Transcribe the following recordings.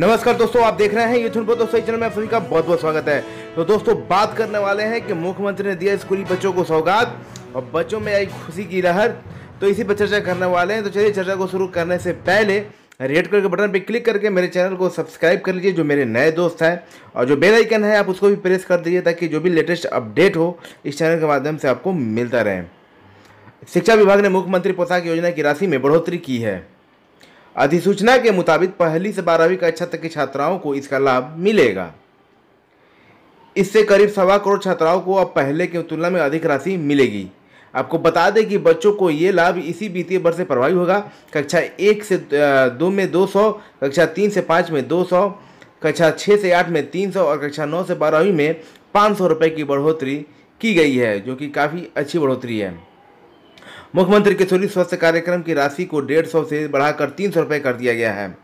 नमस्कार दोस्तों आप देख रहे हैं यूट्यूब पर दोस्तों चैनल में सभी का बहुत बहुत स्वागत है तो दोस्तों बात करने वाले हैं कि मुख्यमंत्री ने दिया स्कूली बच्चों को सौगात और बच्चों में आई खुशी की लहर तो इसी पर चर्चा करने वाले हैं तो चलिए चर्चा को शुरू करने से पहले रेड कलर के बटन पर क्लिक करके मेरे चैनल को सब्सक्राइब कर लीजिए जो मेरे नए दोस्त हैं और जो बेल आइकन है आप उसको भी प्रेस कर दीजिए ताकि जो भी लेटेस्ट अपडेट हो इस चैनल के माध्यम से आपको मिलता रहे शिक्षा विभाग ने मुख्यमंत्री पोशाक योजना की राशि में बढ़ोतरी की है अधिसूचना के मुताबिक पहली से बारहवीं कक्षा तक की छात्राओं को इसका लाभ मिलेगा इससे करीब सवा करोड़ छात्राओं को अब पहले की तुलना में अधिक राशि मिलेगी आपको बता दें कि बच्चों को ये लाभ इसी वित्तीय वर्ष से प्रभावी होगा कक्षा एक से दो में दो सौ कक्षा तीन से पाँच में दो सौ कक्षा छः से आठ में तीन सौ और कक्षा नौ से बारहवीं में पाँच सौ रुपये की बढ़ोतरी की गई है जो कि काफ़ी अच्छी बढ़ोतरी है मुख्यमंत्री किशोरी स्वास्थ्य कार्यक्रम की राशि को डेढ़ सौ से बढ़ाकर तीन सौ रुपये कर दिया गया है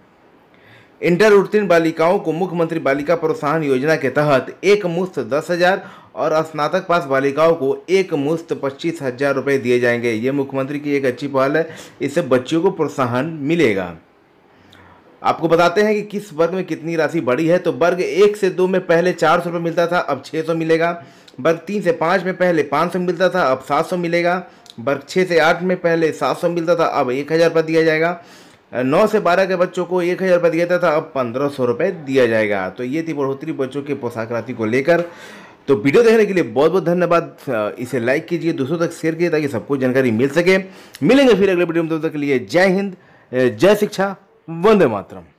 इंटर उत्तीर्ण बालिकाओं को मुख्यमंत्री बालिका प्रोत्साहन योजना के तहत एक मुफ्त दस हज़ार और स्नातक पास बालिकाओं को एक मुफ्त पच्चीस हज़ार रुपये दिए जाएंगे ये मुख्यमंत्री की एक अच्छी पहल है इससे बच्चियों को प्रोत्साहन मिलेगा आपको बताते हैं कि किस वर्ग में कितनी राशि बढ़ी है तो वर्ग एक से दो में पहले चार सौ मिलता था अब छः सौ मिलेगा वर्ग तीन से पाँच में पहले पाँच सौ मिलता था अब सात सौ मिलेगा वर्ग छः से आठ में पहले सात सौ मिलता था अब एक हज़ार रुपये दिया जाएगा नौ से बारह के बच्चों को एक हज़ार रुपये दिया जाता था अब पंद्रह सौ रुपये दिया जाएगा तो ये थी बढ़ोतरी बच्चों के पोशाक राशि को लेकर तो वीडियो देखने के लिए बहुत बहुत धन्यवाद इसे लाइक कीजिए दूसरों तक शेयर कीजिए ताकि सबको जानकारी मिल सके मिलेंगे फिर अगले वीडियो में तब तक के लिए जय हिंद जय शिक्षा वंदे मातरम